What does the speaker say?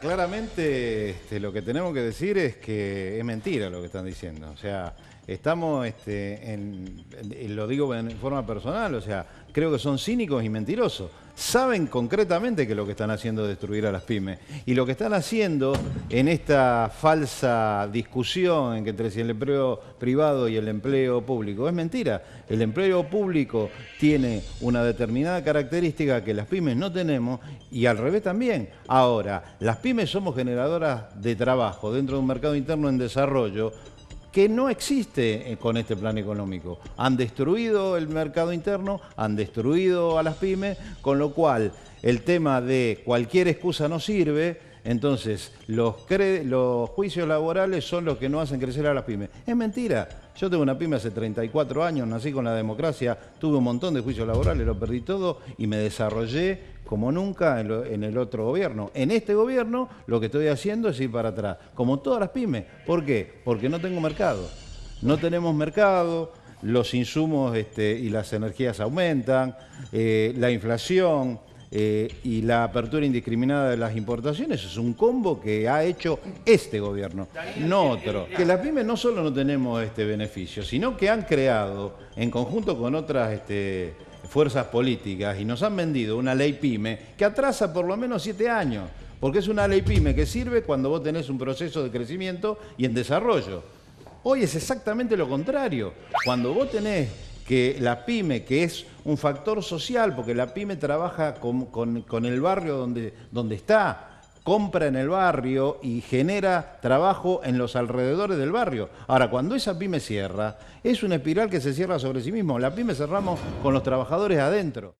Claramente este, lo que tenemos que decir es que es mentira lo que están diciendo. O sea, estamos, este, en, lo digo en forma personal, o sea, creo que son cínicos y mentirosos saben concretamente que lo que están haciendo es destruir a las pymes. Y lo que están haciendo en esta falsa discusión en entre el empleo privado y el empleo público es mentira. El empleo público tiene una determinada característica que las pymes no tenemos y al revés también. Ahora, las pymes somos generadoras de trabajo dentro de un mercado interno en desarrollo que no existe eh, con este plan económico. Han destruido el mercado interno, han destruido a las pymes, con lo cual el tema de cualquier excusa no sirve, entonces, los, juicios laborales son los que no hacen crecer a las pymes. Es mentira. Yo tengo una pyme hace 34 años, nací con la democracia, tuve un montón de juicios laborales, lo perdí todo y me desarrollé como nunca en, el otro gobierno. En este gobierno lo que estoy haciendo es ir para atrás, como todas las pymes. ¿Por qué? Porque no tengo mercado. No tenemos mercado, los insumos este, y las energías aumentan, eh, la inflación, eh, y la apertura indiscriminada de las importaciones es un combo que ha hecho este gobierno, no otro. Que las pymes no solo no tenemos este beneficio, sino que han creado, en conjunto con otras este, fuerzas políticas, y nos han vendido una ley pyme que atrasa por lo menos siete años, porque es una ley pyme que sirve cuando vos tenés un proceso de crecimiento y en desarrollo. Hoy es exactamente lo contrario. Cuando vos tenés que la pyme, que es un factor social, porque la pyme trabaja con, con, el barrio donde, donde está, compra en el barrio y genera trabajo en los alrededores del barrio. Ahora, cuando esa pyme cierra, es una espiral que se cierra sobre sí mismo. La pyme cerramos con los trabajadores adentro.